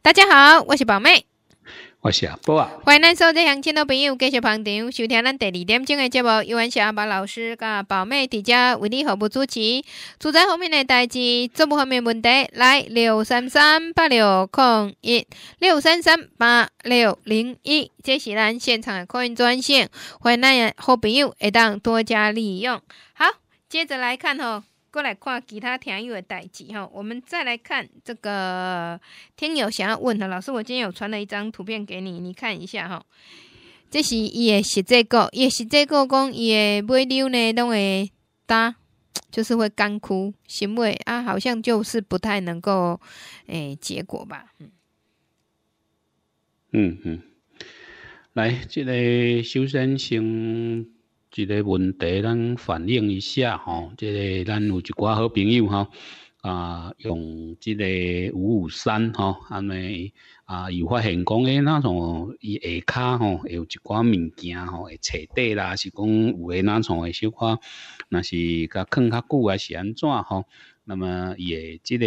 大家好，我是宝妹，我是阿波啊，欢迎咱所有乡亲的朋友继续捧场收听咱第二点钟的节目，有缘是阿宝老师跟宝妹在家为你合办主持，住宅方面的代志，财不方面问题，来六三三八六零一六三三八六零一，这是咱现场的扩运专线，欢迎咱好朋友会当多加利用。好，接着来看吼。过来，看其他听友代志哈。我们再来看这个听友想要问的老师，我今天有传了一张图片给你，你看一下哈。这是伊的实际个，伊的实际个讲伊的尾溜呢，拢会干，就是会干枯，行为啊？好像就是不太能够诶结果吧。嗯嗯，来，这个首先先。一个问题，咱反映一下吼。即个咱有一寡好朋友吼，啊，用即个五五三吼，安尼啊，有发现讲诶，那种伊下骹吼，有一寡物件吼，会找底啦，是讲有诶那种小可，那是甲囥较久啊，是安怎吼？那么也即个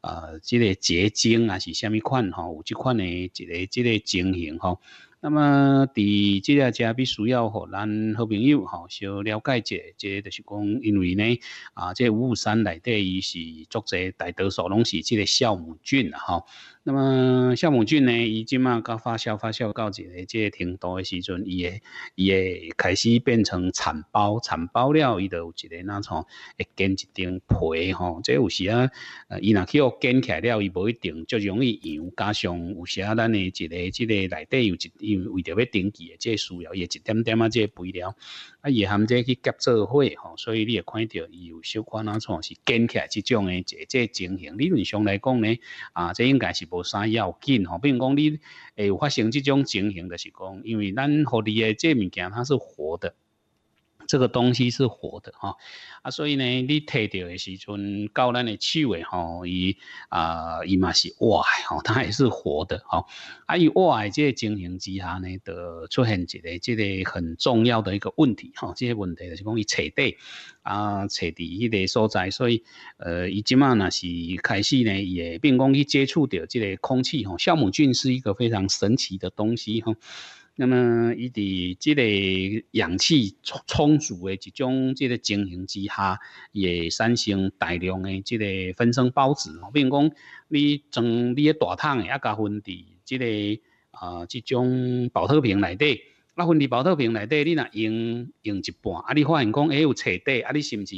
啊，即个结晶啊，是虾米款吼？有即款诶，一个即个晶型吼。那么，伫即个遮必须要互咱好朋友哈，小了解者，即就是讲，因为呢，啊，即五五三内底伊是作者大多数拢是即个酵母菌哈。那么酵母菌呢，伊即马刚发酵发酵到一个即个度毒的时阵，伊会伊会开始变成产包，产包了，伊就有一个那创会建一张皮吼，即有时啊，伊若去互建起了，伊无一定就容易痒，加上有时啊，咱的一个、一个内底有一因为为着要登记的，即需要也一点点啊，即肥料，啊也含这去夹做伙吼，所以你会看着伊有小可那创是建起来这种的，即即情形，理论上来讲呢，啊，这应该是。无三要紧吼，比如讲你诶有发生即种情形的是讲，因为咱互理诶这物件它是活的。这个东西是活的哈，啊，所以呢，你摕到的时阵，到咱的气味吼，伊啊，伊嘛是哇吼，它也是活的吼。还有哇，这经营之下呢，得出现一个、这个很重要的一个问题哈。这些问题就是讲伊切地啊，切地迄个所在，所以呃，伊即马若是开始呢，也并讲去接触到这个空气吼。酵母菌是一个非常神奇的东西吼。那么，伊伫即个氧气充足诶，即种即个情形之下，伊会产生大量诶即个分生孢子。比如讲，你装你诶大桶，啊甲分伫即个啊，即种保特瓶内底，啊分伫保特瓶内底，你若用用一半，啊，你发现讲诶有沉底，啊，你是毋是？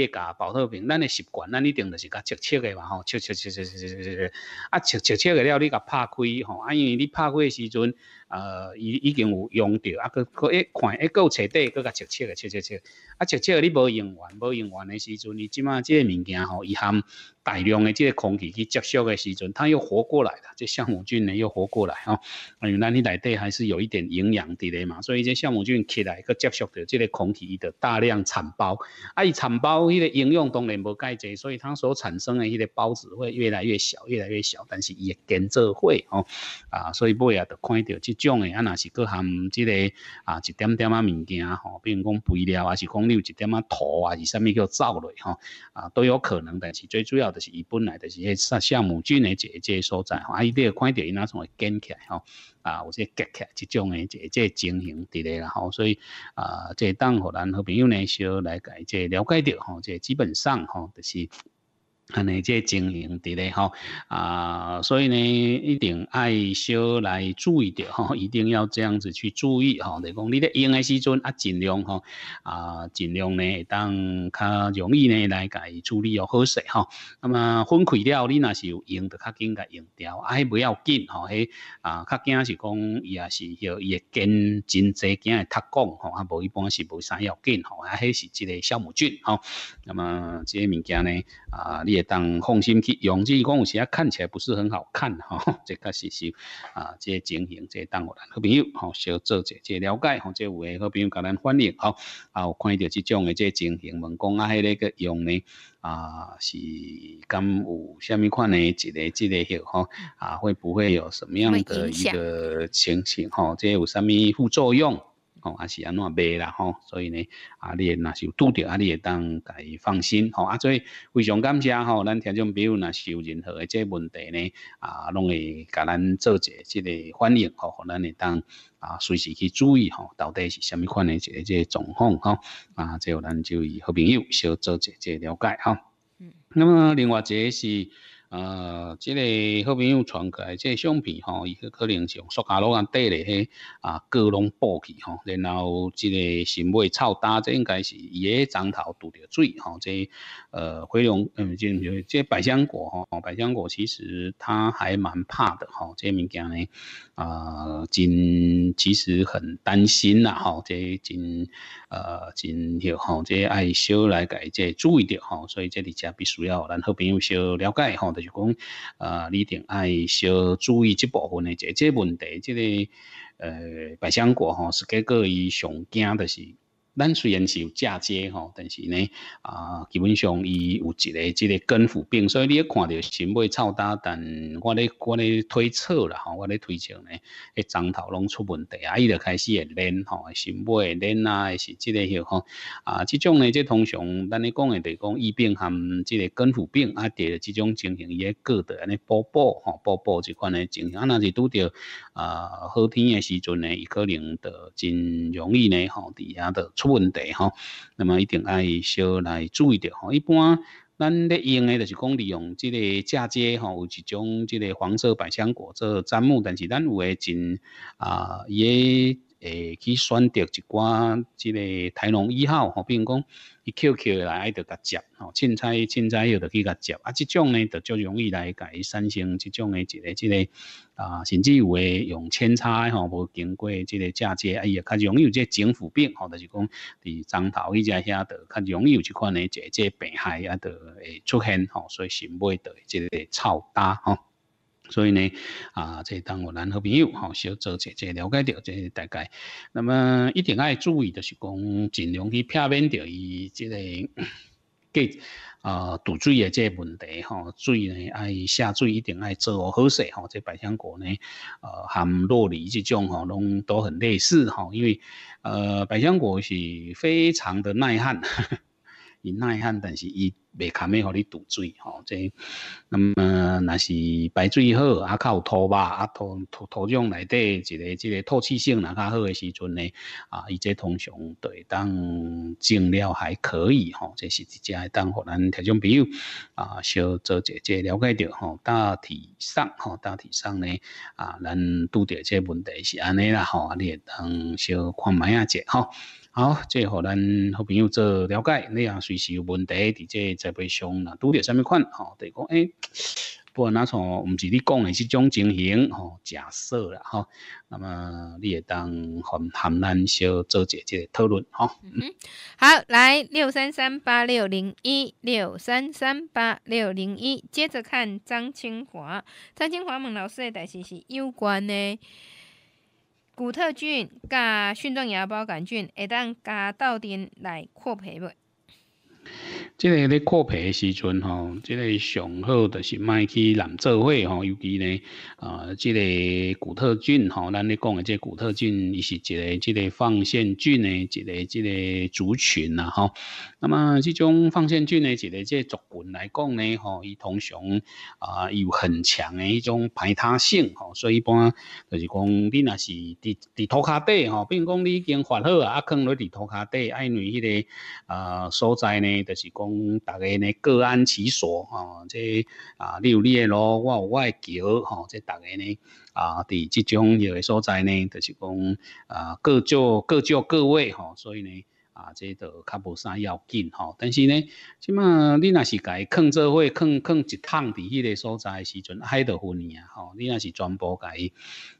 你加保特瓶，咱的习惯，咱一定就是甲切切的嘛吼，切切切切切切切，啊切切切的了，你甲拍开吼，啊因为你拍开的时阵，呃已已经有用着，啊佫佫一看，一够彻底，佫甲切切的切切切，啊切切的你无用完，无用完的时阵，你即马即个物件吼，伊含大量的即个空气去接触的时阵，它又活过来了，这酵母菌呢又活过来吼，因为咱你内底还是有一点营养伫咧嘛，所以这酵母菌起来佮接触着即个空气伊着大量产包，啊伊产包。迄个应用当然无解济，所以它所产生的那个孢子会越来越小，越来越小。但是伊会增殖会哦，啊，所以尾啊，就看到这种的啊，那是各含即个啊，一点点啊物件吼，比如讲肥料啊，是讲你有一点啊土啊，是啥咪叫藻类吼，啊都有可能，但是最主要的是伊本来就是迄个酵母菌的这些所在，啊，伊都要看到伊哪从会跟起来吼。啊，有这格客，这种诶，即即情形伫咧啦吼，所以啊，即当互咱好朋友呢，稍来解即了解着吼，即基本上吼，就是。尼即这经营伫咧吼啊，所以呢一定爱少来注意着吼，一定要这样子去注意吼。你讲你咧用的时阵啊，尽量吼啊，尽量呢会当较容易呢来伊处理要好势吼。那么分开了你若是用就较紧甲用掉，啊，迄不要紧吼，迄啊，较惊是讲伊也是许伊会跟真侪惊会脱讲吼，啊，无一般是无啥要紧吼，啊，迄是即个酵母菌吼。那么即个物件呢啊，你也。当放心去用，只讲有时啊看起来不是很好看哈，这确实是啊，这整形这当我咱好朋友，好，小做者，这了解，好，这有位好朋友甲咱反映，吼，啊，有看到这种的这整形，问讲啊，迄个用呢，啊，是敢有虾米款的，一个即个药吼啊，会不会有什么样的一个情形哈？这有虾米副作用？吼，还是安怎卖啦？吼，所以呢，啊，你若是有拄着，啊，你会当家己放心。吼，啊，所以非常感谢吼，咱听众朋友若是有任何的这问题呢，啊，拢会甲咱做一即个反应吼，互咱会当啊随时去注意，吼，到底是虾米款的这这状况，吼，啊，最后咱就以好朋友小做一这了解，吼。嗯。那么，另外一个是。啊，即个好朋友传过来，即个相片吼，伊可能是用塑胶篓间倒来诶，啊，果拢爆去吼，然后即个新买超大，即应该是伊个张头拄着水吼，即呃，花龙嗯，即即百香果吼，百香果其实它还蛮怕的吼，即物件呢，啊，真其实很担心啦吼，即真呃真许吼，即爱少来改即注意着吼，所以即里家必须要咱好朋友小了解吼。是讲，呃，你定爱少注意这部分的，即个问题，即个，呃，百香果吼是介个伊上惊的是。咱虽然是有嫁接吼，但是呢，啊，基本上伊有一个即个根腐病，所以你咧看到新叶臭掉，但我咧我咧推测啦吼，我咧推测呢，迄桩头拢出问题啊，伊就开始会冷吼，新叶冷啊，是即个迄吼啊，即种呢，即通常咱咧讲诶，就讲疫病含即个根腐病啊，着即种情形伊会过得安尼补补吼，补补即款诶情形，啊，若是拄着啊好天诶时阵呢，伊可能着真容易呢吼，伫遐着。出问题吼，那么一定爱小来注意点吼。一般咱咧用诶，就是讲利用即个嫁接吼，有一种即个黄色百香果做砧木，但是咱有诶真啊诶。诶，去选择一寡即个台农一号，吼，比如讲伊 QQ 来爱着甲接，吼，凊彩凊彩要着去甲接，啊，即种呢着较容易来甲伊产生即种诶一个即个啊，甚至有诶用扦插吼，无经过即个嫁接，哎呀，较容易即种腐病，吼，就是讲伫枝头伊只遐着较容易有一款诶即个病害啊，着会出现吼，所以先买着即个草搭吼。所以呢，啊，即当我男好朋友，吼，小做姐即了解这即大概。那么一定要注意的是讲，尽量去避免掉伊即个，计啊，堵水的即问题，吼。水呢，爱下水一定爱做好势，吼。即百香果呢，呃，含糯米即种，吼，拢都很类似，吼。因为呃，百香果是非常的耐旱。伊耐旱，但是伊袂堪要互你堵水吼。即，那么若是排水好，啊较有土吧，啊土土土壤内底一个，即个透气性若较好诶时阵呢，啊，伊这通常对当种了还可以吼。这是只来当互咱听众朋友啊，小做者姐了解着吼，大体上吼，大体上呢，啊，咱拄着这问题是安尼啦吼，啊，你当小看卖下子吼。好，即互咱好朋友做了解，你啊随时有问题，伫这在会上，那拄着什么款，吼，得讲，诶，不过像毋是你讲的这种情形，吼，假设了哈，那么你会当含含难小做一下讨论，吼。嗯，好，来六三三八六零一六三三八六零一，接着看张清华，张清华问老师的，代是是有关的。古特菌甲蕈状芽孢杆菌会当加稻田来扩培袂？即个咧扩培诶时阵吼，即个上好着是卖去染做伙吼，尤其呢啊，即个古特菌吼，咱咧讲诶即古特菌，伊是一个即个放线菌诶，一个即个族群啊、吼。那么即种放线菌诶，一个即族群来讲呢吼，伊通常啊有很强诶一种排他性吼，所以一般著是讲，你若是伫伫涂骹底吼，比如讲你已经发好啊，啊，放落伫涂骹底爱为迄个啊所在呢，就是。讲大家呢各安其所啊，即啊你有你诶路，我有我嘅桥吼，即大家呢啊，伫即种诶所在呢，就是讲啊各做各各位吼，所以呢啊，即都较无啥要紧吼。但是呢，起码你若是家控制好，控控一趟伫迄个所在时阵，还着分嘅吼。你若是全部家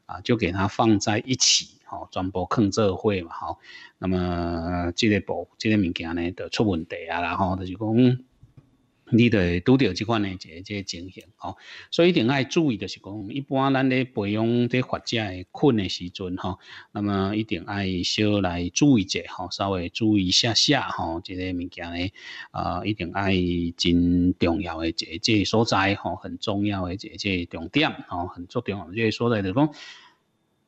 啊，就给它放在一起。哦，全部扛做伙嘛，吼。那么这个部、这个物件呢，就出问题啊，然后就是讲，你得拄着这款呢，一个、一个情形，吼。所以一定爱注意，就是讲，一般咱咧培养这发展的困诶时阵，吼。那么一定爱少来注意者吼，稍微注意下下，吼，这个物件呢，啊，一定爱真重要的一个、个所在，吼，很重要的一个、个重点，吼，很注重。就个所在，就是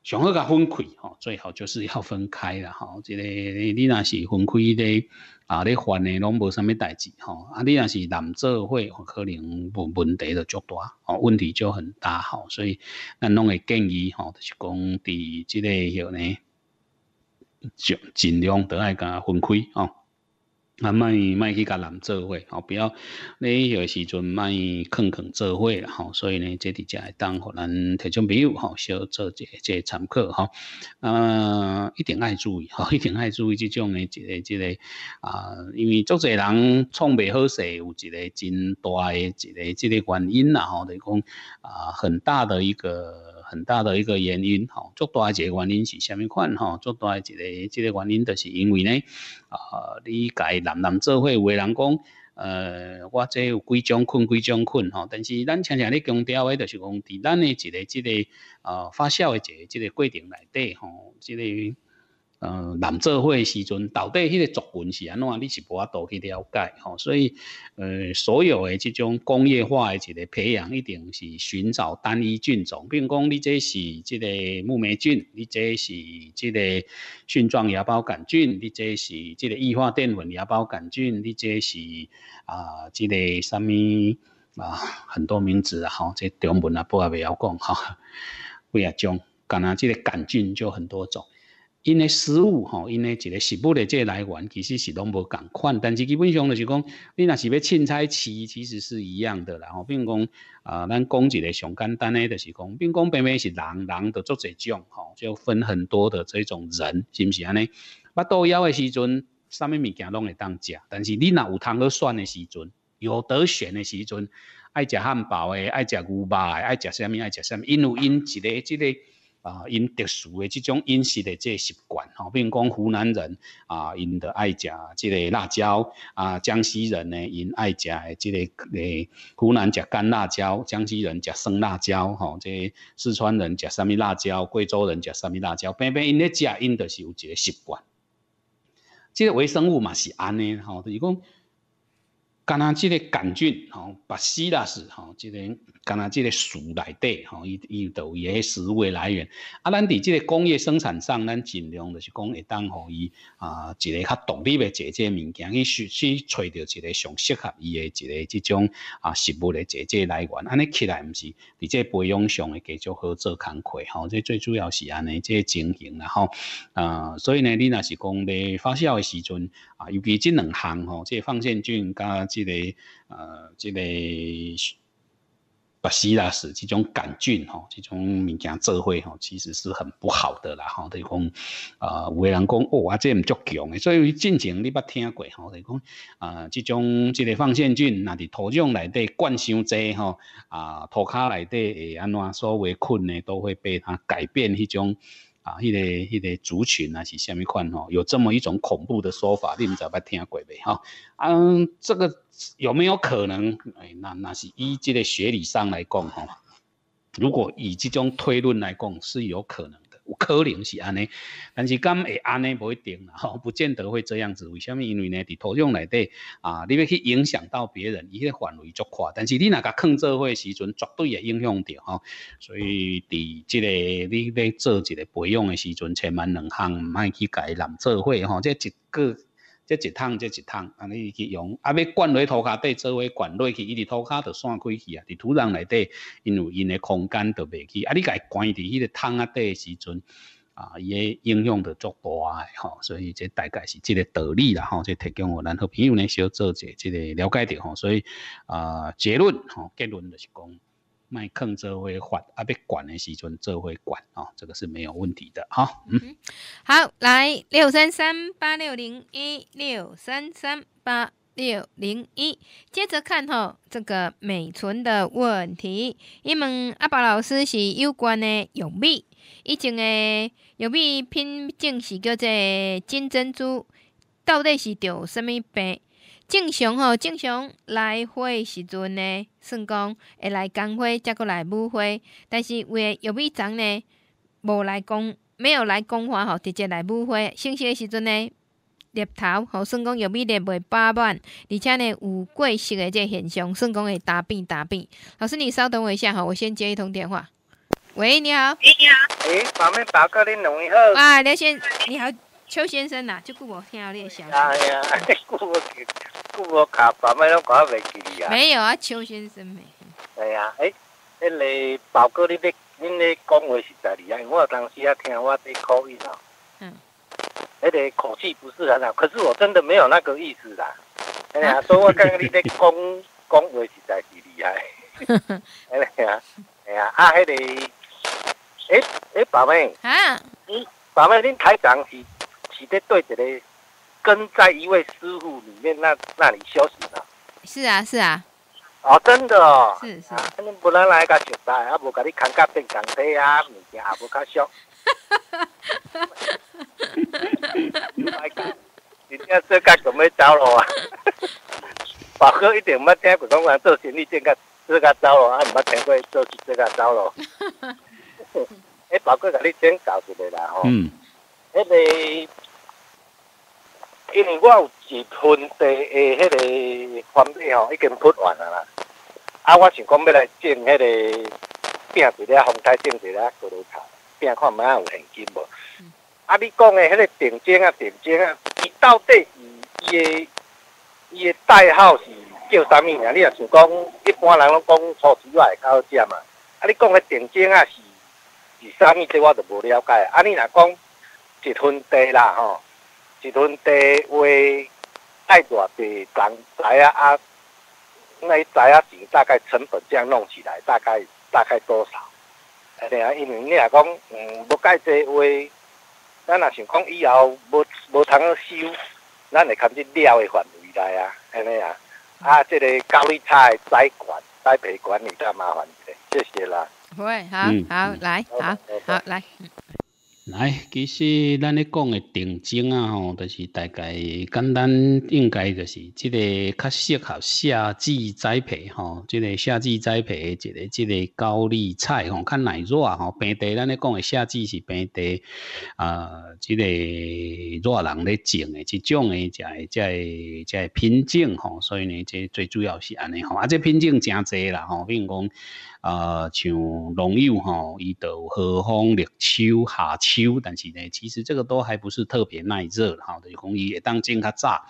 最好甲分开，吼，最好就是要分开啦，吼，即个你若是分开咧，啊，你烦诶拢无啥物代志，吼，啊，你若是男做伙，可能问问题就足大吼，问题就很大，吼，所以咱拢会建议，吼，就是讲伫即个迄个，尽尽量倒来甲分开，吼。啊，卖卖去甲人做伙，好，不要你有时阵卖坑坑做伙啦，吼。所以呢，这伫遮会当互咱听众朋友，吼，小做一一个参考，吼。啊，一定爱注意，吼，一定爱注意这种的，一个一个啊，因为足侪人创袂好势，有一个真大诶一个一个原因啦，吼，等于讲啊，很大的一个。很大的一个原因，吼，最大一个原因是虾米款，吼，最大一个这个原因就是因为呢，啊，你家男男做会有人讲，呃，我这有几种困，几种困，吼，但是咱常常咧强调诶，就是讲伫咱诶一个即个啊发酵诶一个即个过程内底，吼，即个。呃，南社会时阵，到底迄个作文是安怎？你是无法度去了解吼，所以呃，所有的即种工业化的一个培养，一定是寻找单一菌种。比如讲，你这是即个木霉菌，你这是即个蕈状芽孢杆菌，你这是即个异化淀粉芽孢杆菌，你这是啊，即个啥物啊，很多名字啊，吼，即中文啊，不阿袂晓讲哈，几啊种，敢若即个杆菌就很多种。因诶食物，吼，因诶一个食物的这来源其实是拢无共款，但是基本上就是讲，你若是要凊彩饲，其实是一样的啦。吼，并讲啊，咱讲一个上简单诶，就是讲，并讲偏偏是人，人着足侪种，吼，就分很多的这种人，是毋是安尼？巴肚枵诶时阵，啥物物件拢会当食，但是你若有通去选诶时阵，有得选诶时阵，爱食汉堡诶，爱食牛排诶，爱食啥物，爱食啥物，因有因一个即个。啊，因特殊的这种饮食的这习惯，吼，比如讲湖南人啊，因的爱食这个辣椒啊，江西人呢，因爱食这个诶，湖南食干辣椒，江西人食生辣椒，吼，这些四川人食啥物辣椒，贵州人食啥物辣椒，偏偏因咧食，因的是有一个习惯，这个微生物嘛是安尼，吼，就是讲。加拿个杆菌吼，巴斯啦！是吼，即个加拿个树内底吼，伊伊就伊诶食物来源。啊，咱伫即个工业生产上，咱尽量就是讲，会当互伊啊，一个较独立的姐个物件，去去找着一个上适合伊的一个这种啊食物的姐个来源。安尼起来，毋是伫这培养上会继续好做工课吼。这最主要是安尼这情形啦吼。啊，所以呢，你若是讲咧发酵的时阵啊，尤其即两项吼，即放线菌加。即个呃，即个不希腊史这种杆菌吼，这种物件做伙吼，其实是很不好的啦吼。就是讲，呃，有个人讲，哦，啊，这唔足强嘅。所以之前你捌听过吼，就是讲，呃，即种即个放线菌，那伫土壤内底灌伤多吼，啊，土卡内底会安怎所谓菌呢，都会被它改变迄种。啊，迄个、迄个族群啊是虾米款吼？有这么一种恐怖的说法，你们知不听过未？哈，嗯，这个有没有可能？哎，那、那是依这个学理上来讲吼，如果以这种推论来讲，是有可能。有可能是安尼，但是敢会安尼不一定吼，不见得会这样子。为什么？因为呢，伫土壤内底啊，你要去影响到别人，伊个范围足阔。但是你若甲控制诶时阵，绝对会影响着吼。所以伫即个你要做一个培养的时阵，千万两项毋爱去改难做伙吼，即一个。即一桶，即一桶，安尼去用，啊，要灌落土骹底，做为灌落去，伊伫土骹底散开去啊，伫土壤内底，因为因的空间都袂去，啊，你家关伫迄个桶啊底时阵，啊，伊诶影响就足大诶吼，所以这大概是即个道理啦吼，这提供互咱好朋友呢，小做一即个了解着吼，所以啊，结论吼，结论就是讲。卖坑这会换，啊，被管的时阵这会管哦，这个是没有问题的哈。嗯，好，来六三三八六零一六三三八六零一。接着看吼，这个美存的问题，伊问阿宝老师是有关的玉米，一种的玉米品种是叫做金珍珠，到底是着什么病？正常吼，正常来花时阵呢，算讲会来公花，则过来母花。但是诶玉米长呢，无来公，没有来公花吼，直接来母花。新鲜诶时阵呢，叶头吼，算讲玉米叶卖八万，而且呢，有过熟即这现象，算讲会打病打病。老师，你稍等我一下吼，我先接一通电话。喂，你好。你好。哎，麻烦打过恁农好。啊，刘先，你好，邱先生呐，即久我听好消息。哎呀，我卡搞啊。没有啊，邱先生没。系啊，哎，个宝哥，你啲你啲讲话实在厉害，我当时啊听，我啲口音啊，嗯，你个口气不是很好，可是我真的没有那个意思啦。哎呀，所以我感觉你啲讲讲话实在是厉害。哎呀，哎呀，阿黑你，哎哎，宝妹，啊，你宝妹，恁台长是是咧对的个。跟在一位师傅里面那那里修行的，是啊是啊，哦，真的，哦。是是，不能来个现代，啊，不跟你看个变身体啊，物件也不较俗，哈哈哈，你这个，你这个这个招咯，包一点，不要听普通话做生意，这个这个招咯，啊，不要听过做是这个招咯，哎，宝哥，给你先教一个啦，吼，嗯，哎，个。因为我有一分地的迄个房地吼已经铺完啊啦，啊，我想讲要来种迄个变一粒红菜，种一粒高卢菜，变看有有现金无？啊，你讲的迄个定金啊，定金啊，伊到底伊伊的代号是叫啥物啊？你若想讲一般人拢讲粗枝会较好食嘛？啊，你讲的定金啊是是啥物？这我都无了解。啊，你若讲一分地啦吼。几吨地话，爱多的长台啊，那一台啊钱大概成本这样弄起来，大概大概多少？哎呀，因为你若讲，嗯，无改这话，咱若想讲以后无无通去收，咱会靠近料的范围来啊，安尼啊，啊，这个高利差的债款、债赔款有点麻烦的，谢谢啦。喂，好好来，好好来。来，其实咱咧讲诶定睛啊吼，就是大概简单应该就是，即个较适合夏季栽培吼，即个夏季栽培，即个即个高丽菜吼，较耐热吼，平地咱咧讲诶夏季是平地啊，即个热人咧种诶，即种的在在在品种吼，所以呢，即最主要是安尼吼，啊，即品种诚济啦吼，比如讲。啊，像农药吼，伊就和方立秋、夏秋，但是呢，其实这个都还不是特别耐热，哈，就是讲伊会当种较早，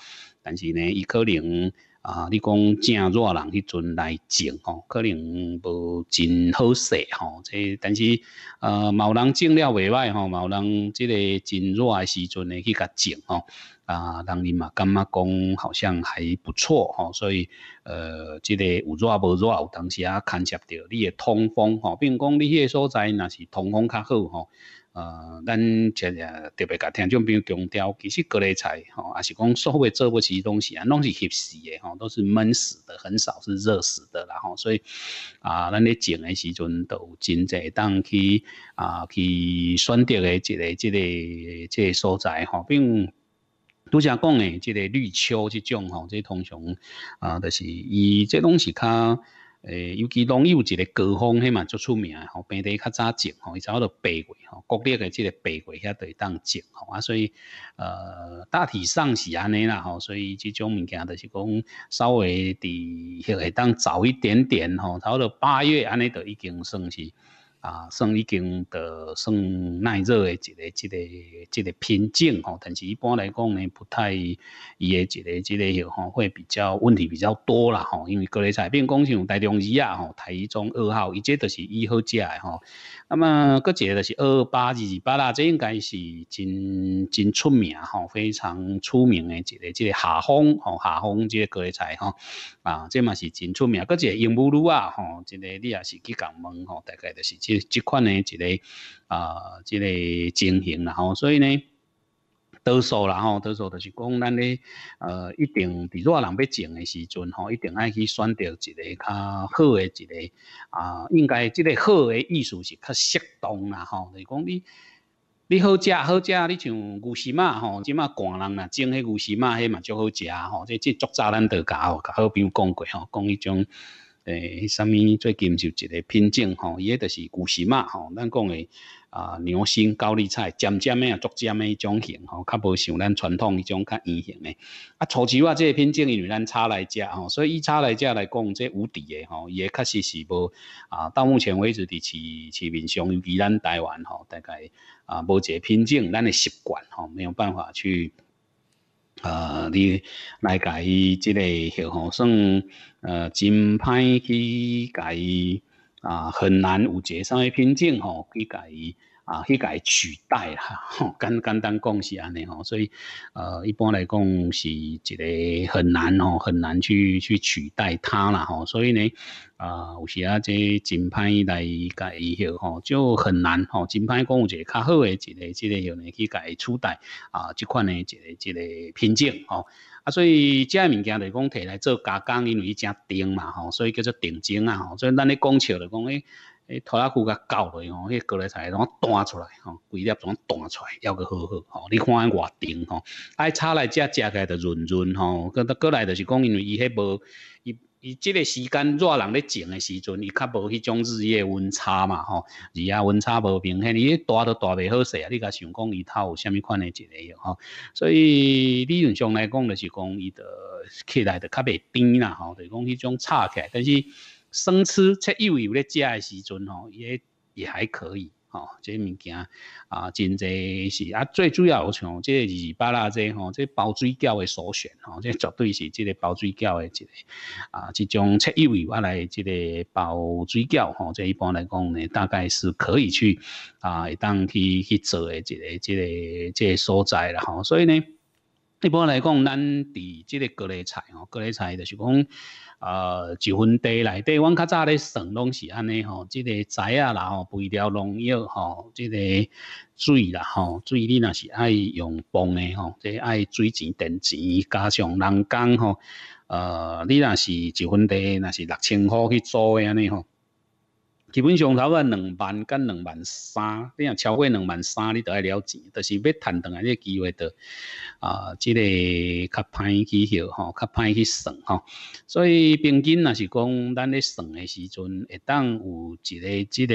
但是呢，伊可能啊，你讲正热人迄阵来种吼，可能无真好势吼，这但是呃，某人种了未歹吼，某人即个真热诶时阵呢去甲种吼。啊，当伊嘛，感觉讲好像还不错吼，所以呃，这个有热无热，有同时啊，牵涉着你诶通风吼，并讲你迄个所在若是通风较好吼。呃，咱食实特别甲听众朋友强调，其实各类菜吼，也是讲所谓做不起东西啊，拢是吸湿的吼，都是闷死的，很少是热死的啦吼。所以啊，咱咧种的时阵都真济，当去啊去选择的即个即个即个所在吼，并。拄则讲诶，即个绿秋即种吼，即通常啊，就是伊即拢是较诶，尤其拢有一个高峰迄嘛，足出名诶吼，平地较早种吼，伊差不多八月吼，国立诶即个八月遐都会当种吼啊，所以呃，大体上是安尼啦吼，所以即种物件著是讲稍微伫迄会当早一点点吼，差不多八月安尼著已经算是。啊，算已经的算耐热的一个、一个、一个品种吼，但是一般来讲呢，不太伊的一个、一个吼，会比较问题比较多啦吼，因为各类菜，比如讲像台中二啊、吼台中二号，伊这都是一号价的吼。那么，个只就是二八二二八啦，这应该是真真出名吼，非常出名的一个、一个夏风吼夏风这个菜吼。啊，这嘛是真出名，一个鹦鹉女啊，吼，即个你也是去讲问吼，大概就是这这款呢，即个啊，即个情形啦吼，所以呢，多数啦吼，多数就是讲，咱咧呃，一定伫热人要种诶时阵吼，一定爱去选择一个较好诶，一个啊，应该即个好诶，意思是较适当啦吼，就讲你。你好，食好食，你像牛屎嘛，吼，即马寒人啦，种迄牛屎嘛，迄嘛较好食吼。即即足早咱都甲哦，甲好友讲过吼，讲迄种诶，啥物最近就一个品种吼，伊迄著是牛屎嘛吼。咱讲诶啊，牛心、高丽菜、尖尖诶啊、足尖迄种型吼，较无像咱传统迄种较圆型诶。啊，初时话即个品种因为咱炒来食吼，所以伊炒来食来讲，即无底诶吼，伊诶确实是无啊。到目前为止，伫市市民上，比咱台湾吼，大概。啊，无一个品种，咱的习惯吼，没有办法去，呃，你来甲伊，即个吼算呃真歹去甲伊，啊，很难有一个啥品种吼去甲伊。啊，去甲伊取代啦，吼，简简单讲是安尼吼，所以，呃，一般来讲是一个很难吼，很难去去取代它啦吼，所以呢，啊，有时啊，即真歹来甲伊迄，吼，就很难吼，真歹讲有一个较好诶一个即个迄，呢，去伊取代啊，即款诶一个一个品种吼，啊，所以即个物件来讲摕来做加工，因为伊正锭嘛吼，所以叫做定精啊吼，所以咱咧讲笑就讲诶。诶，拖拉机甲搞落去吼，迄高丽菜拢端出来吼，规粒种端出来，要佮好好吼。你看外顶吼，爱炒来食食起来着润润吼。佮搭过来著是讲，因为伊迄无，伊伊即个时间热人咧种诶时阵，伊较无迄种日夜温差嘛吼。日夜温差无平衡，迄大都大袂好势啊。你甲想讲伊套有虾米款诶一个吼？所以理论上来讲，著是讲伊著起来著较袂甜啦吼，就是讲迄种炒起，来，但是。生吃切幼幼咧食诶时阵吼，也也还可以吼，这物件啊，真侪是啊，最主要像这二二八啦这吼，这包水饺诶首选哦，这绝对是这个包水饺诶一个啊，这种切幼幼我来这个包水饺吼，这一般来讲呢，大概是可以去啊，当去去做诶一个、这个、这个所在啦吼。所以呢，一般来讲，咱伫这个各类菜吼，各类菜就是讲。呃，一分地来？地，阮较早咧算拢是安尼吼，即个栽啊，啦吼，肥料农药吼，即个水啦吼，水你若是爱用泵诶吼，这爱水钱电钱加上人工吼，呃，你若是一分地，若是六千箍去租诶安尼吼。基本上差不多两万跟两万三，你若超过两万三，你就要了钱，就是要谈动啊！这机会的啊，这个较歹去学较难去算哈。所以平均若是讲，咱咧算的时阵，会当有一个、一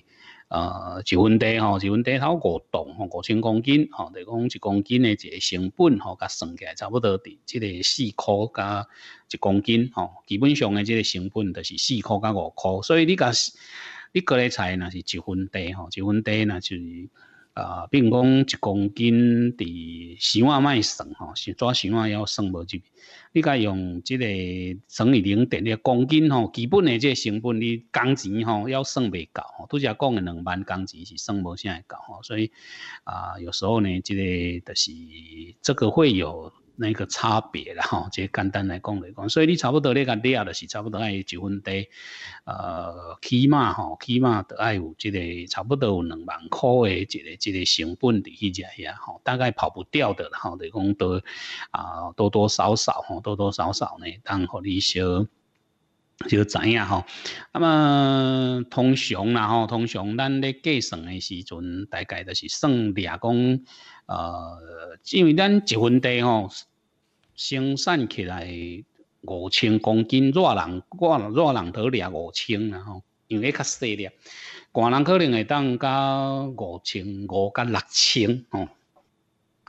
个。呃，一分地吼，一分地头五吨吼，五千公斤吼，就讲一公斤的一个成本吼，甲算起来差不多伫即个四块加一公斤吼，基本上的即个成本就是四块加五块，所以你甲你割的菜若是一分地吼，一分地若、就是。啊，并讲一公斤伫十万卖算吼，抓十万要算无入。你该用这个乘以零点一公斤吼，基本的这成本，你工钱吼要算未到吼。都是讲的两万工钱是算无啥会到吼，所以啊，有时候呢，这个就是这个会有。那个差别啦吼，即简单来讲来讲，所以你差不多你个你也就是差不多爱一分地，呃起码吼，起码得爱有即个差不多有两万块的一个一个成本伫迄只遐吼，大概跑不掉的吼，来讲多啊多多少少吼，多多少少呢当互你小。就知影吼？那么通常啦吼，通常咱咧计算的时阵，大概就是算掠讲，呃，因为咱一份地吼，生产起来五千公斤热人，热热人头掠五千啦吼，因为较细点，寒人可能会当到五千五跟六千吼。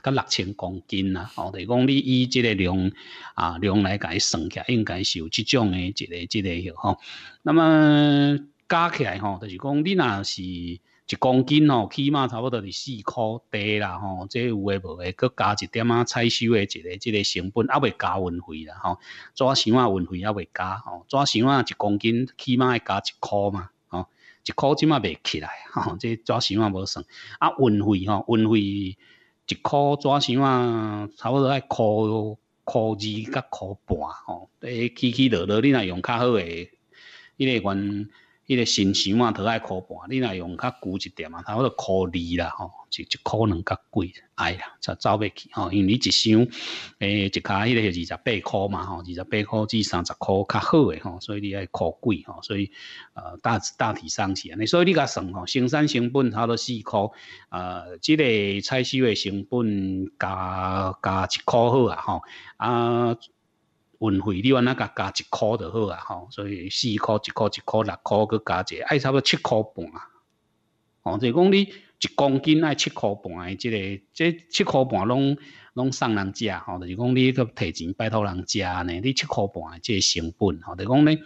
甲六千公斤啦，吼，就是讲你以即个量啊量来伊算来，应该是有即种诶一个，一个，吼。那么加起来，吼，就是讲你若是，一公斤哦，起码差不多是四箍多啦，吼。这有诶无诶，搁加一点仔采收诶一个，即个成本啊未加运费啦，吼。抓箱仔运费啊未加，吼，抓箱仔一公斤起码会加一箍嘛，吼，一箍即码未起来，吼，这抓箱仔无算，啊运费吼，运费。一元纸箱啊，差不多爱元、元二甲元半吼，得起起落落，你若用较好诶，迄个讲。迄个新箱啊，都爱箍半，你若用较旧一点啊，不多箍二啦吼，就就箍两较贵，哎呀，才走袂去吼。因为你一箱，诶，一卡迄个二十八箍嘛吼，二十八箍至三十箍较好诶吼，所以你爱箍贵吼，所以呃，大大体上是安尼，所以你甲算吼，生产成本不多四箍，呃，即个采收诶成本加加一箍好啊吼啊。运费你安仔甲加一箍就好啊，吼，所以四箍、一箍、一箍、六箍去加者，爱差不多七箍半啊。哦，就是讲你一公斤爱七箍半的即个，即七箍半拢拢送人食，吼，就是讲你去摕钱拜托人食呢，你七箍半诶，即个成本，吼，就是讲你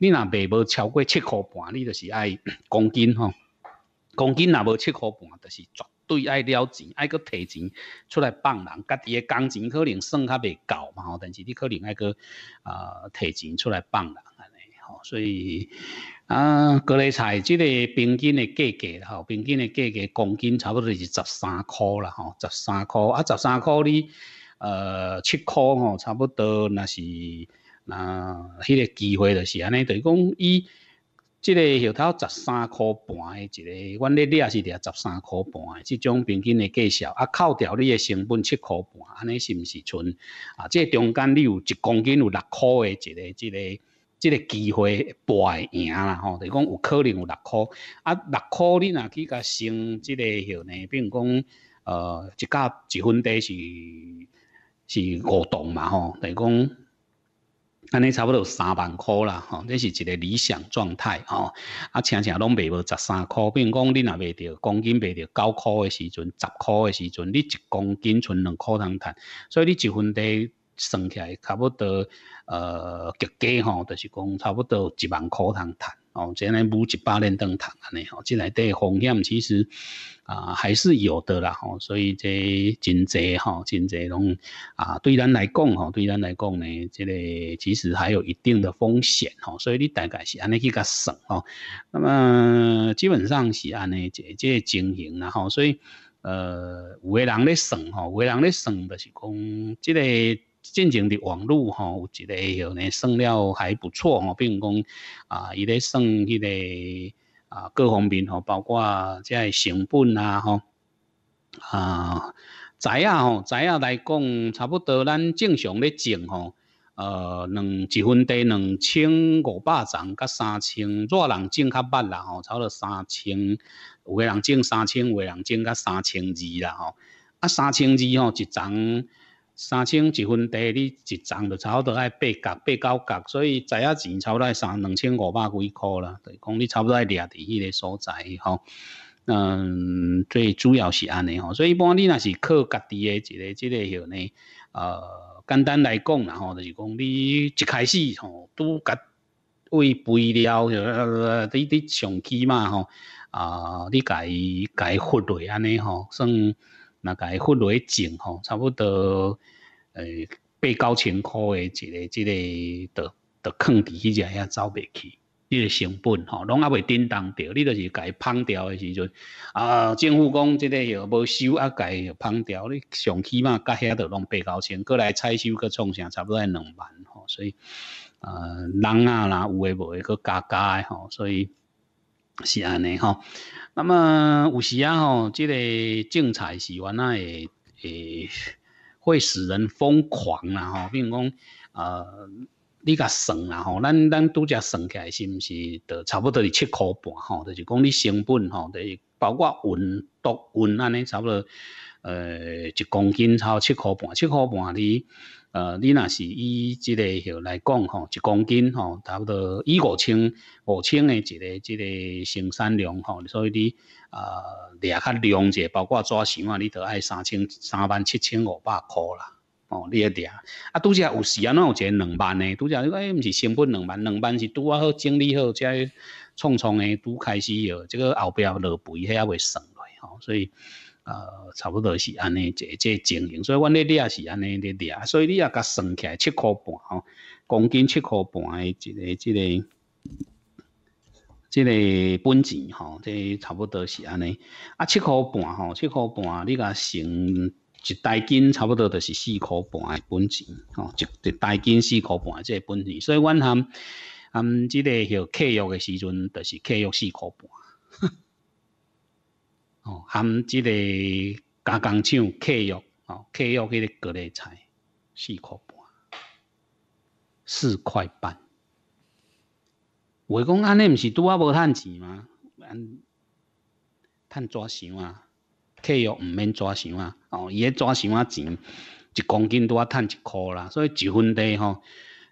你若卖无超过七箍半，你就是爱公斤吼，公斤若无七箍半，就是赚。对，爱了钱，爱搁提钱出来放人，家己诶工钱可能算较未够嘛吼，但是你可能爱搁啊提钱出来放人安尼吼，所以啊，各类菜即个平均诶价格吼，平均诶价格公斤差不多是十三箍啦吼，十三箍啊，十三箍你呃七箍吼，差不多若是若迄个机会就是安尼，等于讲伊。即个下头十三块半的，即个，阮咧你也是定十三块半的，即种平均的计数，啊，扣掉你的成本七块半，安尼是毋是存？啊，即中间你有一公斤有六块的，即个即个即个机会博赢啦吼，就讲有可能有六块，啊，六块你若去甲升，即个下呢，并讲呃一甲一分地是是五栋嘛吼，就讲。安尼差不多三万块啦，吼，这是一个理想状态，吼，啊，常常拢卖无十三块。比如讲，你若卖着公斤卖着九块的时阵，十块的时阵，你一公斤剩两块通赚，所以你一分地算起来差不多，呃，结价吼，就是讲差不多一万块通赚。哦，将来无一百年登堂安呢，吼，即来对风险其实啊还是有的啦，吼，所以这真侪，吼，真侪拢啊，对咱来讲，吼，对咱来讲呢，即个其实还有一定的风险，吼，所以你大概是安尼去甲算吼，那么基本上是安尼一即经营啦，吼，所以呃，有个人咧算吼，有个人咧算就是讲即个。进行的网路吼，有一个吼呢算了还不错吼，并讲啊，伊咧算迄个啊，各方面吼，包括即个成本啊吼啊，知影吼，知影来讲，差不多咱正常咧种吼，呃，两一分地两千五百丛，甲三千，热人种较捌啦吼，差不多三千，有个人种三千，有个人种甲三千二啦吼，啊，三千二吼，一丛。三千一分地，你一桩就差不多爱八角、八九角，所以知影钱差不多爱三两千五百几块啦。讲你差不多爱掠伫迄个所在吼，嗯，最主要是安尼吼，所以一般你若是靠家己诶一个、一个许呢，呃，简单来讲啦吼，就是讲你一开始吼，拄个为肥料，许你你上起码吼，啊，你家改复位安尼吼，算。那家花落去种吼，差不多，呃，八九千块的，一个、这个的，都藏伫迄只，也走未去。伊个成本吼，拢阿未叮当着。你就是家抛调的时阵，啊，政府讲即个许无收，阿家抛调，你上起码甲遐都拢八九千。过来采收，去创啥，差不多系两万吼。所以，呃，人啊啦，有诶无诶，佮加加诶吼。所以，是安尼吼。那么有时啊吼，即个竞彩是原来也诶会使人疯狂啦吼，比如讲啊你甲算啦吼，咱咱拄则算起来是毋是就差不多是七箍半吼，就是讲你成本吼，就是包括运、毒、运安尼差不多，呃一公斤超七箍半，七箍半你。呃，你若是以即个吼来讲吼，一公斤吼，差不多以五千五千的一个即个生产量吼，所以你呃掠较量者，包括抓箱啊，你都爱三千三万七千五百箍啦，哦，你要掠。啊，拄则有时啊，那有一个两万的，拄则只哎，毋是成本两万，两万是拄啊好整理好，才创创的，拄开始哟，即个后壁落肥遐也未落去吼，所以。呃，差不多是安尼，这这情形，所以阮咧你是安尼咧掠，所以你也甲算起来七箍半吼，公斤七箍半诶，一个即个即个本钱吼，即差不多是安尼，啊七箍半吼，七箍半你甲升一袋斤，差不多就是四箍半诶本钱吼，一袋斤四箍半即个本钱，所以阮含含即个许客约诶时阵，都是客约四箍半。哦，含即个加工厂客约，哦，客约迄个各类菜四块半，四块半。话讲安尼，毋是拄啊无趁钱吗？安趁纸箱啊？客约毋免纸箱啊？哦，伊迄纸箱啊钱，一公斤拄啊趁一箍啦，所以一分地吼，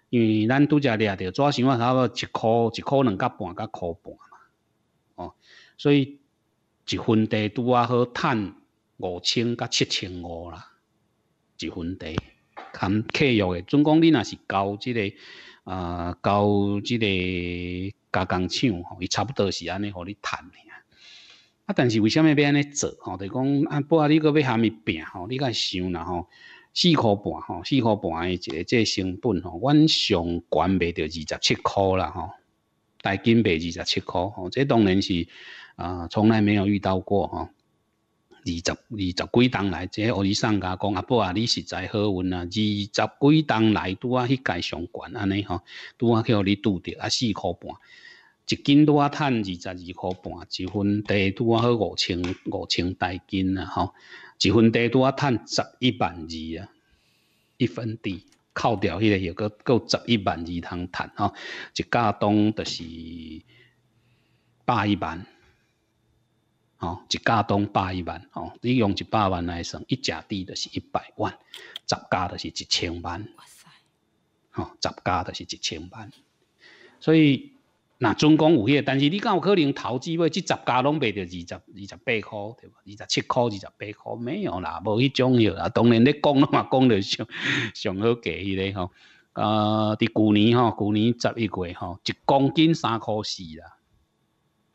因为咱拄则掠着纸箱啊，差不多一箍一箍两角半、甲箍半嘛。哦，所以。一分地拄啊好趁五千到七千五啦，一分地，含契约诶，准讲你若是交即个，呃，交即个加工厂吼，伊差不多是安尼互你趁诶。啊。啊，但是为虾米要安尼做吼？就讲啊，不啊，你搁要虾米拼吼？你个想啦吼，四箍半吼，四箍半诶，一个即个成本吼，阮上悬卖着二十七箍啦吼，带金卖二十七箍吼，这当然是。啊，从来没有遇到过哈！二十二十几吨来，这个我哋商家讲阿伯啊，你实在好运啊！二十几吨来，拄啊迄界上悬安尼吼，拄啊去互你拄着啊四箍半，一斤拄啊趁二十二箍半，一分地拄啊好五千五千台斤啊！哈，一分地拄啊趁十一万二啊，一分地扣掉迄个又够够十一万二通趁吼，一家当就是百一万。哦，一家东百一万哦，你用一百万来算，一只地著是一百万，十家著是一千万。哇塞！哦，十家著是一千万，所以那总共有迄，个，但是你敢有可能投资话，即十家拢卖着二十二十八箍对吧？二十七箍，二十八箍没有啦，无迄种啦。当然你讲拢嘛讲到上 上好价迄个吼，啊，伫旧年吼，旧年十一月吼，一公斤三箍四啦，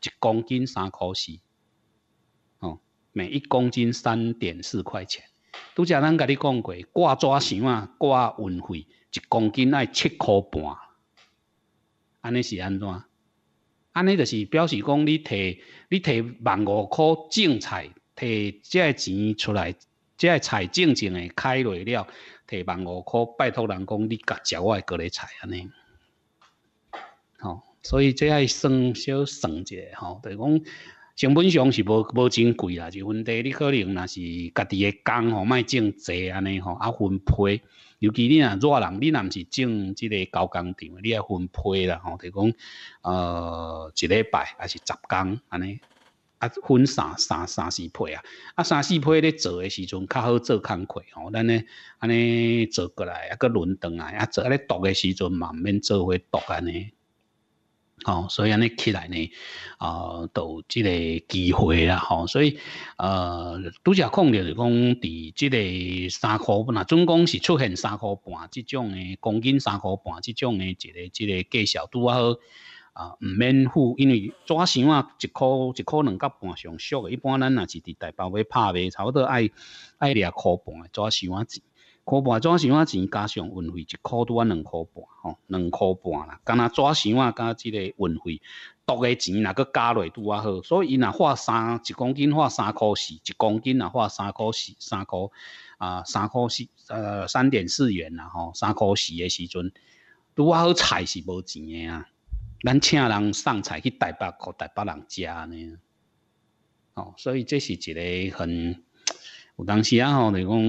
一公斤三箍四。每一公斤三点四块钱，拄则咱甲你讲过，挂纸箱啊，挂运费一公斤爱七块半，安尼是安怎？安尼就是表示讲，你摕你摕万五块种菜，摕遮个钱出来，遮个菜种种的开落了，摕万五块拜托人讲，你甲食我的个个菜安尼。吼，所以遮爱算小算者吼，就是讲。基本上是无无真贵啦，就问题你可能若是家己诶工吼，卖种济安尼吼啊分配。尤其你若热人，你毋是种即个高工场，你啊分配啦吼，就讲呃一礼拜还是十工安尼啊分三三三四批啊啊三四批咧做诶时阵较好做工课吼，咱咧安尼做过来啊搁轮转来啊做咧毒诶时阵嘛，毋免做伙毒安尼。哦，所以安尼起来呢，啊，都即个机会啦，吼，所以呃，拄则讲着是讲，伫即个三箍半，啊，总共是出现三箍半即种诶，公斤三箍半即种诶，一个即个计小拄啊好，啊，毋免付，因为纸箱啊一箍一箍两角半上俗诶，一般咱若是伫台北买拍卖，差不多爱爱两箍半纸箱啊。箍半，纸箱啊钱加上运费，一箍拄啊两箍半，吼，两箍半啦。干若纸箱啊，加即个运费，多个钱若个加落拄啊好。所以，伊若花三一公斤花三箍四，一公斤啊花三箍四，三箍啊三箍四，呃三点四元啦吼，三箍四的时阵，拄啊好菜是无钱的啊。咱请人送菜去台北，互台北人食安啊哦，所以这是一个很。有当时啊吼，就是讲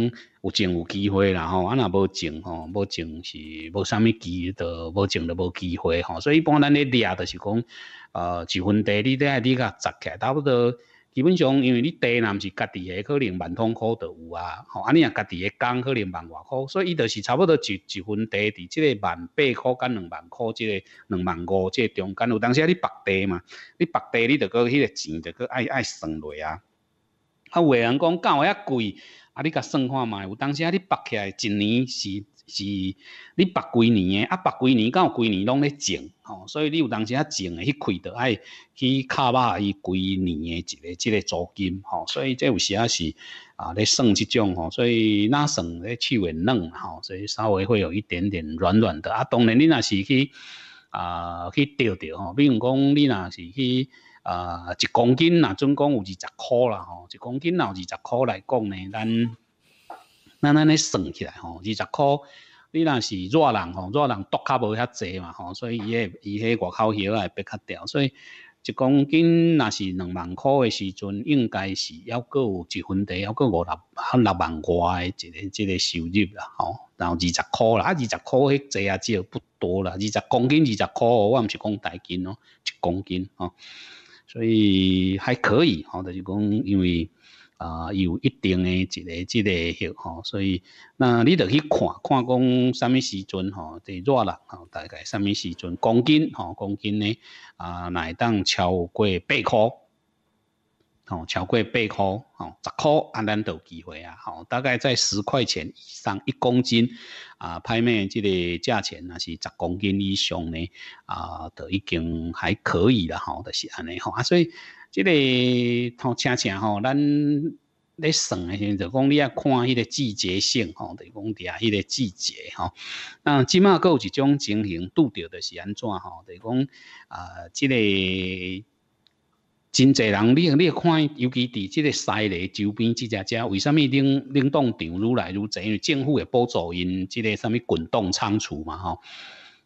有种有机会啦吼，啊若无种吼，无种是无啥物机会，无种就无机会吼。所以一般咱咧掠啊，就是讲呃，一份地你咧你甲砸起，差不多基本上因为你地，若毋是家己诶，可能万通箍都有啊，吼，啊你啊家己诶讲可能万外箍，所以伊就是差不多一一份地，伫即个万八箍甲两万箍，即个两万五，即个中间有当时啊你白地嘛，你白地你着搁迄个钱着搁爱爱算落啊。啊，有人讲有遐贵，啊，你甲算看卖，有当时啊，你拔起来一年是是，你拔几年诶？啊，拔几年有几年拢咧种，吼，所以你有当时啊种诶去开着爱去卡巴伊几年诶一个即个租金，吼，所以即有时啊是啊咧算即种吼，所以那算咧气味嫩，吼，所以稍微会有一点点软软的啊。当然，你若是去啊去钓钓，吼，比如讲你若是去。啊！一公斤嗱，总共有二十块啦，吼，一公斤有二十块来讲呢，咱，咱，咱嚟算起来，吼，二十块，你若是热人，吼，热人剁较无遐济嘛，吼，所以，伊诶，伊迄外口，腰系比较吊，所以一公斤若是两万块嘅时阵，应该是要，佢有一分地，要佢五六，含六万外嘅，一个，即个收入啦，吼。然后二十块啦，啊，二十块，迄济啊少，不多啦，二十公斤，二十块，我毋是讲大斤咯，一公斤，嗬！所以还可以吼，就是讲，因为啊有一定的一个、一个吼，所以那你得去看，看讲什么时阵吼，这热人吼，大概什么时阵公斤吼，公斤呢啊，乃当超过八块。哦，超过百块，哦，十块，安尼都机会啊，好，大概在十块钱以上一公斤啊，拍卖即个价钱那是十公斤以上呢，啊，都已经还可以了，好，就是安尼，好啊，所以即个淘车车吼，咱咧算咧就讲，你要看迄个季节性，吼，等于讲底下迄个季节，吼，那即麦够有一种情形，拄着就是安怎，吼，等于讲啊，即个。真侪人，你你看，尤其伫即个西丽周边即只只，为什么领领冻场愈来愈侪？因为政府会补助因即个啥物滚动仓储嘛，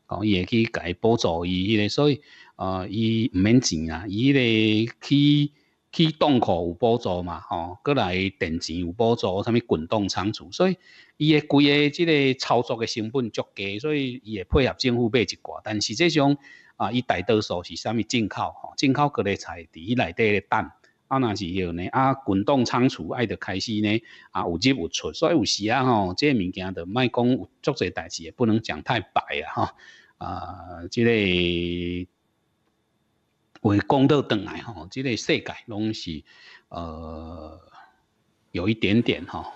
吼，伊会去伊补助伊，迄个，所以呃，伊毋免钱啊，伊迄个去去档口有补助嘛，吼，再来电钱有补助，啥物滚动仓储，所以伊个规个即个操作嘅成本足低，所以伊会配合政府买一寡，但实际上。啊，伊大多数是啥物进口吼，进口各类菜，伫伊内底咧等，啊，若是许呢啊，滚动仓储爱着开始呢，啊，有进有出，所以有时啊吼，即个物件着卖讲足侪代志，也不能讲太白啊吼啊，即个为讲倒转来吼，即个世界拢是呃有一点点哈。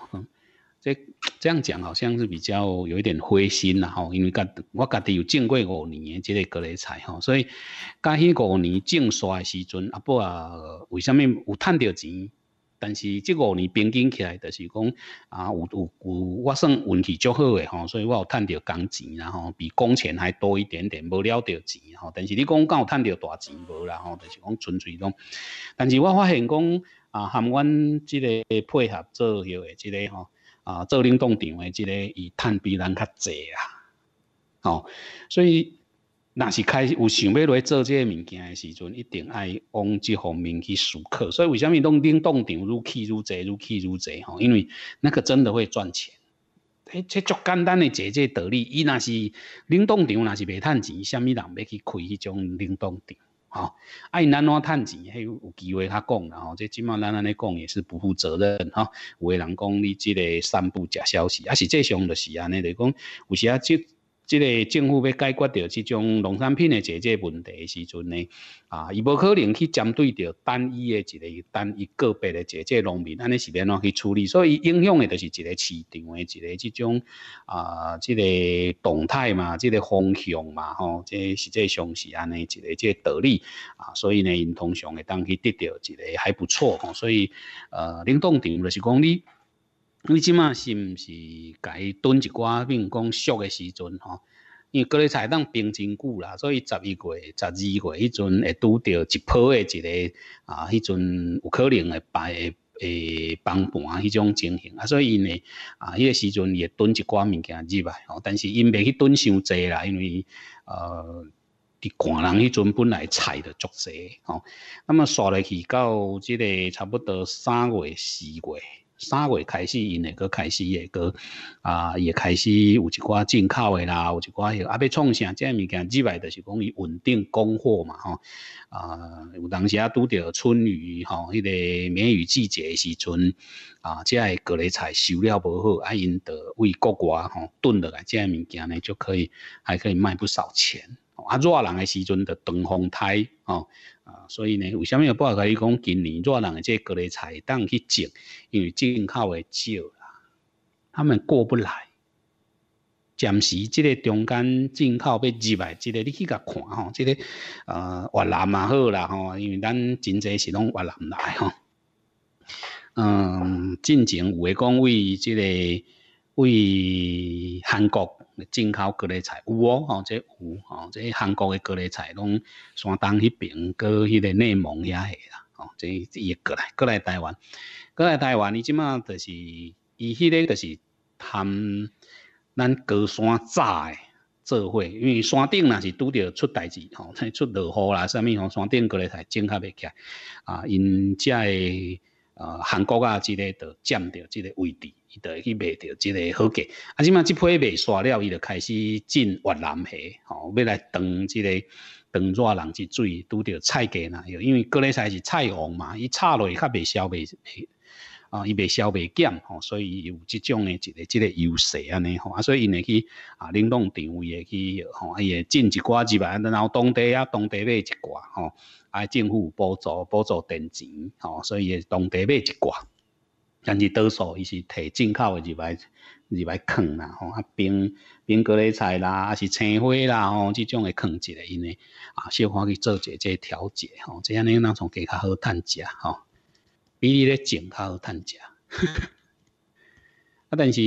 这这样讲，好像是比较有一点灰心啦吼，因为个我个己有种过五年，的这个格雷菜吼，所以，介起五年种衰的时阵，阿伯为什么有赚到钱？但是这五年平均起来，就是讲啊，有有有，我算运气较好诶吼，所以我有赚到工钱然后比工钱还多一点点，无了着钱吼。但是你讲敢有赚到大钱无啦？吼，就是讲纯粹讲。但是我发现讲啊，含阮即个配合做药诶，即个吼。啊，做冷冻场的即个，伊趁比人较济啊，吼，所以，若是开有想要来做即个物件的时阵，一定爱往即方面去思考。所以，为虾米冷冻场愈去愈济，愈去愈济吼，因为那个真的会赚钱。迄这足简单的这这道理，伊若是冷冻场，若是袂赚钱，虾米人要去开迄种冷冻场？吼，爱安怎趁钱，迄有机会他讲啦吼，这只毛咱咱讲也是不负责任有为人讲你这个散布假消息，也是最伤的事啊。那得讲，有时啊就。即个政府要解决着即种农产品的这个问题时阵呢，啊，伊无可能去针对着单一的一个单一个别个这个农民，安尼是变怎去处理，所以影响的都是一个市场的一个即种啊，即个动态嘛，即个方向嘛，吼，这实际上市安尼一个即个道理啊，所以呢，因通常会当去得到一个还不错吼，所以呃，林董顶就是讲你。你即卖是毋是该炖一寡，比如讲熟诶时阵吼，因为高丽菜当冰真久啦，所以十一月、十二月迄阵会拄着一泡诶一个啊，迄阵有可能会白诶崩盘，迄种情形啊，所以因呢啊，迄个时阵会炖一寡物件入来，吼，但是因未去炖伤侪啦，因为呃，伫寒人迄阵本来菜就足侪，吼，那么刷落去到即个差不多三月、四月。三月开始，因诶个开始，诶个啊也开始有一寡进口诶啦，有一寡许啊要创啥，这样物件入外，就是讲伊稳定供货嘛，吼啊有当时啊拄着春雨吼，迄个梅雨季节诶时阵啊，即个各类菜收了无好，啊，因着为国外吼炖落来，这样物件呢就可以，还可以卖不少钱。啊，热人诶时阵，着长风台哦，啊，所以呢，为虾米要报括伊讲今年热人诶即个菜当去种，因为进口诶少啦，他们过不来。暂时即个中间进口要入来，即个你去甲看吼，即个呃越南嘛好啦吼，因为咱真侪是拢越南来吼。嗯，进前有诶讲为即个为韩国。进口各类菜有哦，吼，这有哦，这韩国的各类菜拢山东迄边过，迄个内蒙遐系啦，吼，这也过来，过来台湾，过来台湾，你即马就是，伊迄个就是谈咱高山炸诶做伙，因为山顶若是拄着出代志吼，出落雨啦，啥物吼，山顶各类菜整合袂起来啊，因即个啊韩国啊之类都占着即个位置。伊会去卖掉即个好价，啊！即码即批卖煞了，伊著开始进越南虾，吼，要来当即个当热人之水，拄着菜价呐，因为各类菜是菜王嘛，伊炒落去较袂消袂。啊，伊袂消袂减，吼，所以有即种诶一个即个优势安尼吼，啊，所以伊会去啊，冷冻场位会去，吼，会进一寡入来，然后当地啊，当地买一寡吼，啊，政府补助补助定钱，吼，所以会当地买一寡。但是多数伊是摕进口诶入来入来囝啦吼，啊，冰冰格类菜啦，啊是青花啦吼，即种诶囝一下因诶啊，小可去做一下这调节吼，这安尼咱从加较好趁食吼，比你咧进口较好趁食。啊！但是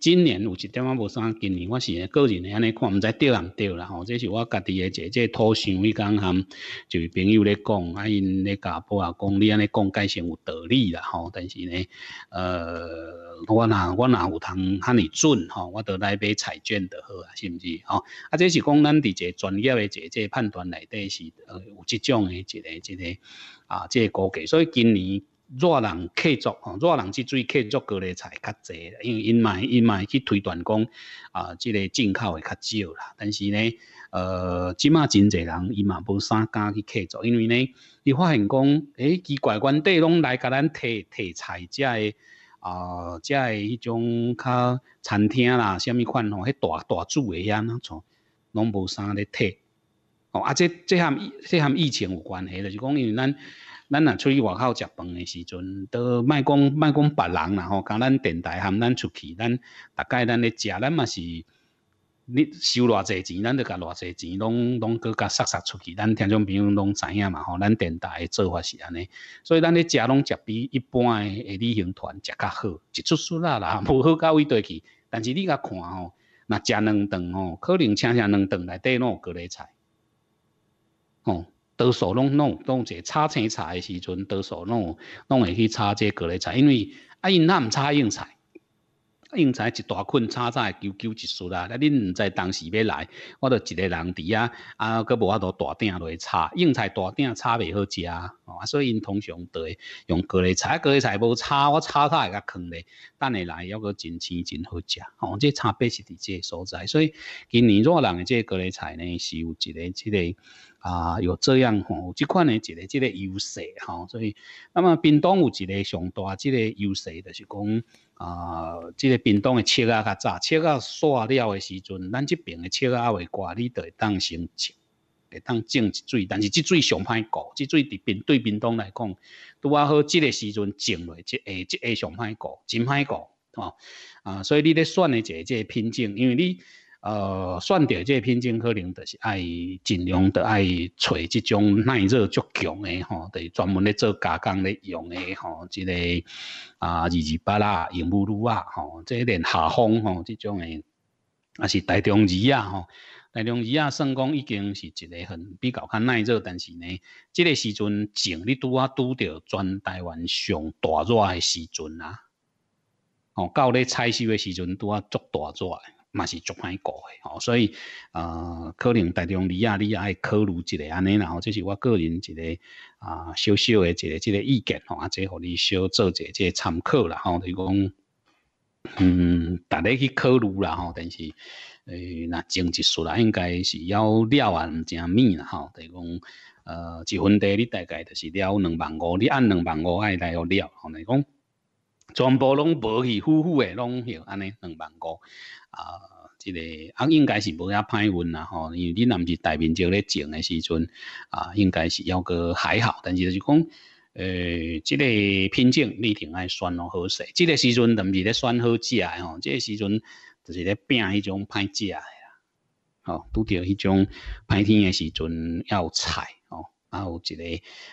今年有一点啊，无啥。今年我是个人安尼看，毋知对人对啦吼。这是我家己诶一个即土行伊讲，含就朋友咧讲啊，因咧家婆啊讲，你安尼讲，该先有道理啦吼。但是呢，呃，我若我若有通安尼准吼？我到来买彩券就好啊，是毋是？吼啊！这是讲咱伫一个专业诶一个判断内底是呃有即种诶一个一个啊，即个估计，所以今年。热人客作吼，热人即最客作过咧才较济，因为因嘛因嘛去推断讲啊，即个进口会较少啦。但是呢，呃，即马真济人，伊嘛无啥敢去客作，因为呢，伊发现讲，诶，奇怪，原地拢来甲咱摕摕菜，食诶。啊，即个迄种较餐厅啦，啥物款吼，迄大大主诶遐哪从拢无啥咧退。哦，啊，即即项即项疫情有关系了，是讲因为咱。咱若出去外口食饭诶时阵，都卖讲卖讲别人啦吼，甲咱电台含咱出去，咱大概咱咧食，咱嘛是，你收偌济钱，咱就甲偌济钱拢拢各甲塞塞出去，咱听众朋友拢知影嘛吼，咱电台诶做法是安尼，所以咱咧食拢食比一般诶诶旅行团食较好，一出出啦啦，无好到位倒去，但是你甲看吼，那食两顿吼，可能请请两顿内底拢有各类菜，吼。多数拢拢弄一个炒青菜的时阵，多数拢拢会去炒这各类菜，因为啊，因那毋炒硬菜，硬菜一大捆炒菜会久久一熟啊。那毋在当时要来，我著一个人伫啊，啊，佫无啊度大鼎落去炒，硬菜大鼎炒袂好食哦。所以因通常都会用各类菜，各类菜无炒，我炒炒会较香咧。等下来要佫真鲜真好食哦。这炒别是伫这所在，所以今年热人的这各类菜呢，是有一个之个。啊，有这样吼，这款呢一个、即个优势吼，所以，那么冰冻有一个上大、即个优势就是讲啊，这个冰冻的切啊较早切啊，煞了的时阵，咱这边的切啊会挂，你就会当先切，会当种一水，但是这水上歹过，这水对冰对冰冻来讲，拄啊好这个时阵种落，一下一下上歹过，真歹过吼啊，所以你咧选的一个、即个品种，因为你。呃，选着这品种可能就是爱尽量的爱找这种耐热足强的吼，就是专门咧做加工咧用的吼，即个啊，二二八啦、银鹉螺啊，吼，即个连夏风吼，这种的，啊是大中鱼啊，吼，大中鱼啊，算讲已经是一个很比较较耐热，但是呢，即个时阵前你拄啊拄着全台湾上大热的时阵啊，哦，到咧采收的时阵拄啊足大热。嘛是足歹顾诶吼，所以呃，可能大众你啊你啊爱考虑一下安尼啦，吼，这是我个人一个啊，小小诶一个即个意见吼，啊，即互你小做一个即个参考啦，吼，就讲，嗯，逐个去考虑啦，吼，但是诶，若经济数啦，应该是要了啊，毋正物啦，吼，就讲，呃，一份地你大概就是了两万五，你按两万五爱来互了，吼，来讲。全部拢无去，乎乎的，拢像安尼两万五啊，即个啊应该是无遐歹运啦吼，因为你若毋是大面蕉咧种的时阵啊，应该是要个还好，但是就讲诶，这个品种你定爱选咯，好势，这个时阵，咱毋是咧选好食吼，这个时阵就是咧拼迄种歹食的啦，哦，拄着迄种歹天的时阵要采。啊，有一个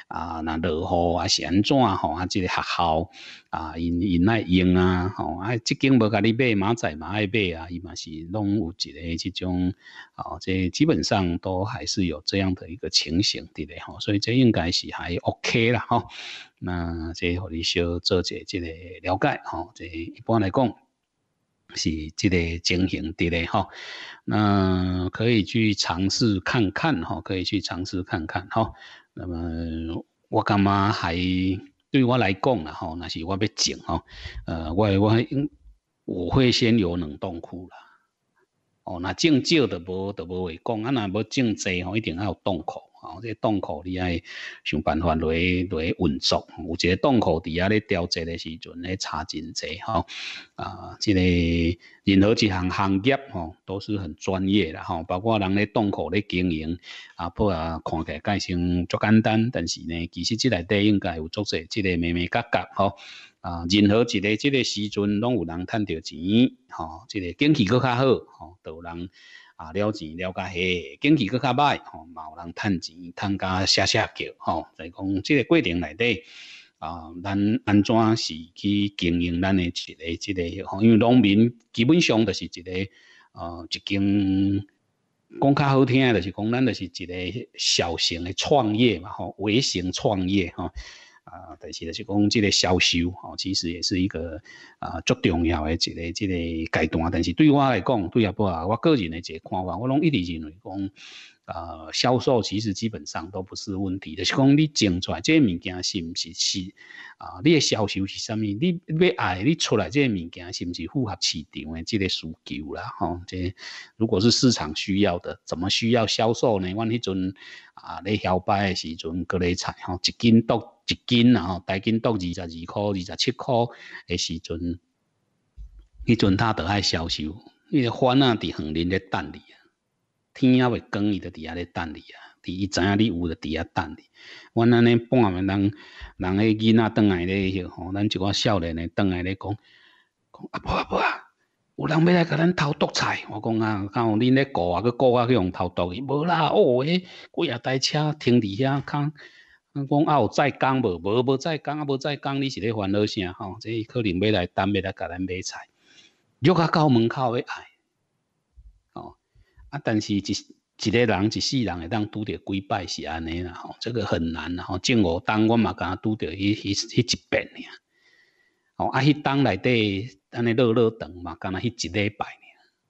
啊，那落校啊，安怎吼啊，这个学校啊，因因爱用啊，吼啊，即间无甲你买，马仔嘛爱买啊，伊嘛是拢有一个即种，哦，这基本上都还是有这样的一个情形伫咧吼，所以这应该是还 OK 啦，吼，那这互你小做者即个了解，吼，这一般来讲。是这个情形的嘞哈，那可以去尝试看看哈，可以去尝试看看哈。那么我感觉还对我来讲啦哈？那是我要整哈，呃，我我我会先有冷冻库啦。哦，那种少的无都无会讲，啊，那要种多吼，一定要有冻库。哦，这洞口你爱想办法来来运作，有一个洞口底下咧调节的时阵咧差真济吼。啊，这个任何一项行业吼都是很专业的吼，包括人咧洞口咧经营，啊，不啊，看起来改成足简单，但是呢，其实即内底应该有足些，即个眉眉角角吼。啊，任何一个即个时阵拢有人趁着钱，吼，这个景气搁较好，吼，都有人。啊，了钱了，甲下经济搁较歹吼，嘛有人趁钱，趁甲下下叫吼，再讲即个过程内底啊，咱安怎是去经营咱的一个这个？吼，因为农民基本上就是一个呃，一间。讲较好听诶，就是讲，咱就是一个小型的创业嘛，吼，微型创业吼。啊，但是就是讲这个销售哦，其实也是一个啊，最重要的一个这个阶段。但是对我来讲，对阿波啊，我个人的一个看法，我拢一直认为讲，呃，销售其实基本上都不是问题。就是讲你整出来这个物件是唔是是啊，你销售是啥物？你要爱你出来这个物件是唔是符合市场的这个需求啦？吼，这如果是市场需要的，怎么需要销售呢？我那阵啊，咧摇摆的时阵，各类菜吼一斤都。一斤啊，吼，大斤到二十二块、二十七块的时阵，迄阵他都爱销售。迄个番啊伫横林咧等你啊，天啊未光，伊就伫遐咧等你啊，伫伊知影你有就伫遐等你。阮安尼半暝人，人迄囡仔转来咧，迄吼，咱一寡少年咧转来咧讲，讲阿婆阿婆，有人要来甲咱偷毒菜。我讲啊，敢有恁咧顾啊，个顾啊去用偷毒去，无啦，哦迄几啊台车停伫遐空啊，讲啊，有再讲无？无无再讲啊，无再讲，汝是咧烦恼啥吼？这伊可能要来单买来甲咱买菜，约啊到门口诶爱，哦啊，但是一一个人一世人会当拄着几摆是安尼啦吼，这个很难啦吼。正我当我嘛敢拄着迄迄迄一遍尔，哦啊，迄当内底安尼落落等嘛，敢若迄一礼拜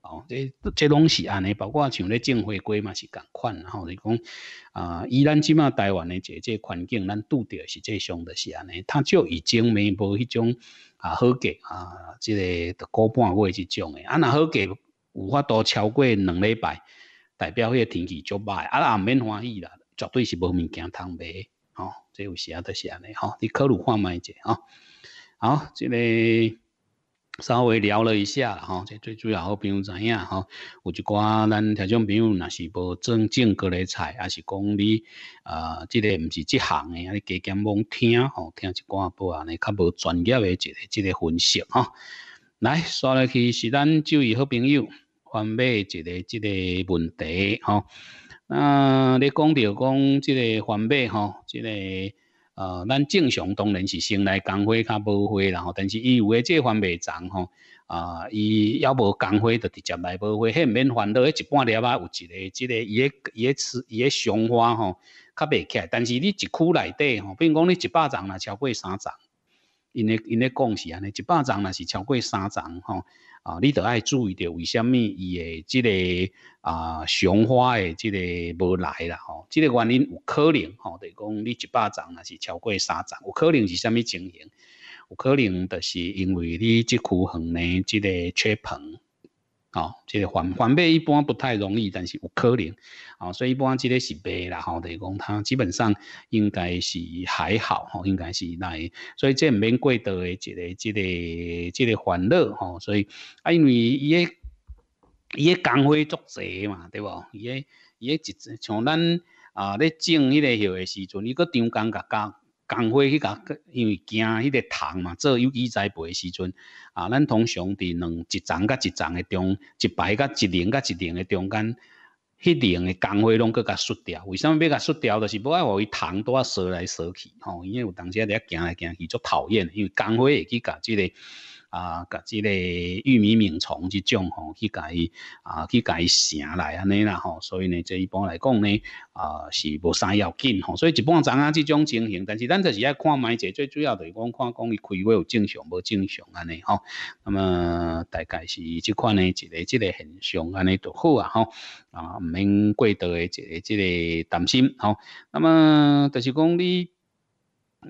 哦，这这拢是安尼，包括像咧种花会嘛是共款，吼、后是讲啊，以咱即满台湾的这这环境，咱拄着是际种的，是安尼，它就已经没无迄种啊好价啊，这个的高半月即种的，啊若好价有法度超过两礼拜，代表迄个天气足歹，啊啊免欢喜啦，绝对是无物件通买，吼，这有时啥是安尼，吼，你考虑看卖者吼，好，这个。稍微聊了一下哈，即最主要好朋友怎样哈？有一寡咱听众朋友若是无正经过来菜，还是讲你啊？这个毋是即项的，你加减罔听吼，听一寡播安尼较无专业的一个、一个分析吼。来，落去是咱就位好朋友翻卖一个即个问题吼。那你讲着讲即个贩卖吼，这个。呃，咱正常当然是先来工会较无花然后，但是伊有诶，即款未长吼。啊，伊要无工会就直接来无花，迄毋免烦恼。迄一半粒啊，有一个，一个伊诶伊诶伊诶雄花吼，较未起。来。但是你一区内底吼，比如讲你一百丛若超过三丛，因咧因咧讲是安尼，一百丛若是超过三丛吼。啊，你得爱注意着，为虾米伊诶，即个啊雄花诶，即个无来啦吼，即个原因有可能吼，得讲你一巴掌那是超过三掌，有可能是虾米情形，有可能着是因为你即区树呢，即个缺硼。哦，即个反反背一般不太容易，但是有可能，哦，所以一般即个是背啦，吼，等于讲他基本上应该是还好，吼，应该是那，所以这免过度的一个、一个、一个烦恼，吼，所以啊，因为伊个伊个工会作者嘛，对不？伊个伊个像咱啊咧种迄个许个时阵，伊个张工甲干。工花去甲，因为惊迄个虫嘛，做有机栽培时阵，啊，咱通常伫两一丛甲一丛诶中，一排甲一零甲一零诶中间，迄零诶工花拢搁甲除掉。为什么要甲除掉？就是无爱互伊虫拄啊蛇来踅去，吼，因为有当时啊，伫遐惊来惊去，足讨厌。因为工花会去甲即个。啊，甲即个玉米螟虫即种吼去甲伊啊，去甲伊成来安尼啦吼。所以呢，即一般来讲呢，啊，是无啥要紧吼。所以一般知啊，即种情形，但是，咱就是爱看埋者，最主要就是讲，看讲伊开会有正常无正常安尼吼。那么大概是即款呢，一个即个现象安尼就好啊，吼。啊，毋免过多的一个即个担心，吼。那么就是讲你。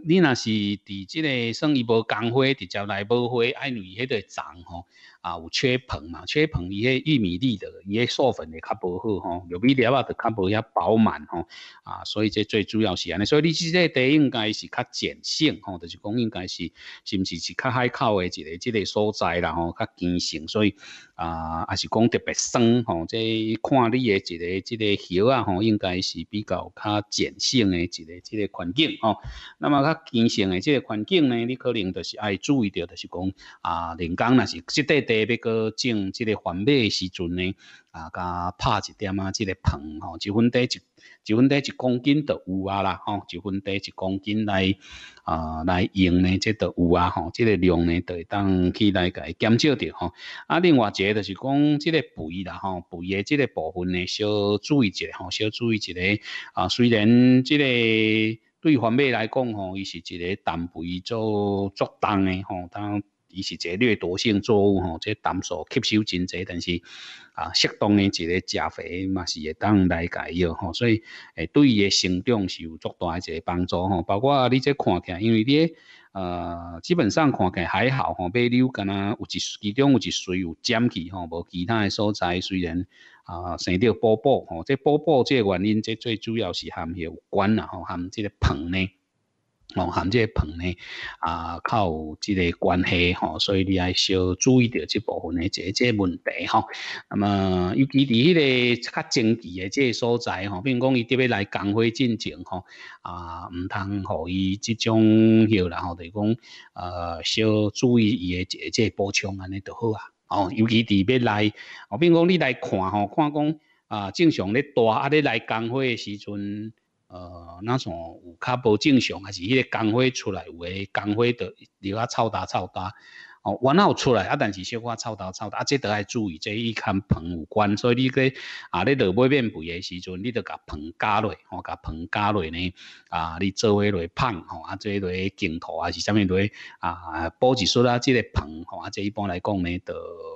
你若是伫即个算伊无工会直接来无花爱瑞迄个粽吼。啊，有缺硼嘛？缺硼，伊个玉米粒的伊个授粉会较无好吼，玉比粒啊就较无遐饱满吼。啊，所以这最主要是安尼，所以你即个地应该是较碱性吼，就是讲应该是是毋是是较海口的一个即个所在啦吼，较碱性，所以啊，也是讲特别酸吼。即看你的一个即个叶啊吼，应该是比较较碱性的一个即个环境哦。那么较碱性的即个环境呢，你可能就是爱注意到，就是讲啊，人工若是即块地。要要个种即个黄麦时阵呢，啊，甲拍一点啊，即个棚吼，一粉地一，一粉地一公斤都有啊啦，吼，一粉地一公斤来，啊，来用呢，即都有啊，吼，即个量呢，都会当去来伊减少着吼。啊，另外一个就是讲即个肥啦，吼，肥的即个部分呢，小注意一下，吼，小注意一下。啊，虽然即个对黄尾来讲，吼，伊是一个氮肥做作重的，吼，当。伊是一个掠夺性作物吼，这胆素吸收真济，但是啊，适当的一个施肥嘛，是会当来解药吼，所以诶，对伊的生长是有足大一个帮助吼。包括你这看起来，因为你呃，基本上看起来还好吼，马苗干啊，有一其中有一水有尖气吼，无其他的所在虽然啊，生着波波吼，这波波这原因，这最主要是含系有关啦吼，含即个硼呢。哦，含这棚呢啊，靠这个关系吼、所以你还需要注意到这部分的这这问题吼、那么尤其伫迄个较经济的这所在吼，比如讲伊伫别来工会进前吼啊，毋通互伊即种许然后就讲呃，需要注意伊的这这补充安尼著好啊。哦，尤其伫要来，哦，比如讲你来看吼，看讲啊，正常咧大啊咧来工会的时阵。呃，那种有卡无正常，还是迄个公会出来有诶，公会着比较臭打臭打哦，若有出来啊，但是小可臭打臭打啊，这都爱注意，这一看棚有关，所以你个啊，你落尾减肥诶时阵，你着甲棚加落，吼，甲棚加落呢啊，你做迄落胖吼啊，做迄去镜头啊是物落去啊，脖子粗啊，即个棚吼啊，即一般来讲呢，着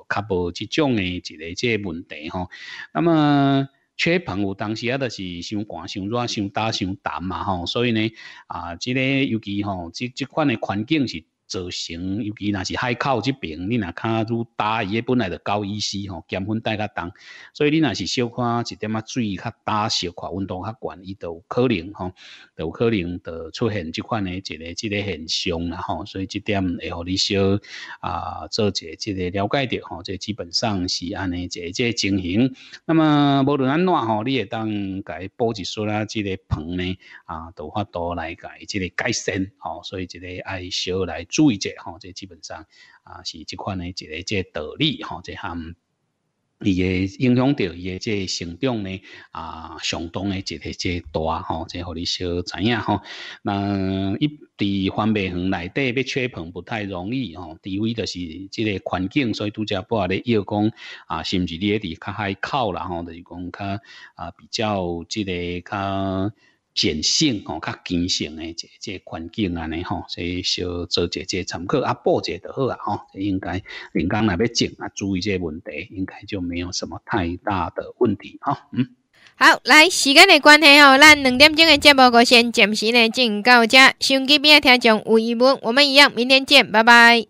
较无即种诶一个即个问题吼，那么。缺朋有当时啊，都是伤寒、伤热、伤大、伤淡嘛吼，所以呢，啊，这个尤其吼，即即款的环境是。造成，尤其那是海口即边，你若看愈大，伊个本来就高一些吼，咸分带较重，所以你若是小看一点啊，水较打小块，温度较悬，伊有可能吼，有可能就出现即款诶一个、即个现象啦吼。所以即点，会互你小啊，做一个做个了解着吼，即、这基本上是安尼，一个、一个情形。那么无论安怎吼，你会当伊补一束啦，即个棚呢啊，都法度来伊即个改善吼，所以这个爱小来注意者吼，这基本上啊是即款的一个这个道理吼，这含伊诶影响到伊诶即成长呢啊相当的一个即大吼，即互你小知影吼。那一伫环袂园内底要吹捧不太容易吼，第非就是即个环境，所以都只不话咧要讲啊，是毋是你伫较海口啦吼，就是讲较啊比较即个较。碱性吼，较碱性的这这环境安尼吼，所以小做者即参考啊，补一下就好啊吼。应该人工那边静，啊，注意这问题，应该就没有什么太大的问题哈。嗯，好，来时间的关系吼，咱两点钟的节目我先暂时呢就到这，收机边听讲，有疑问，我们一样明天见，拜拜。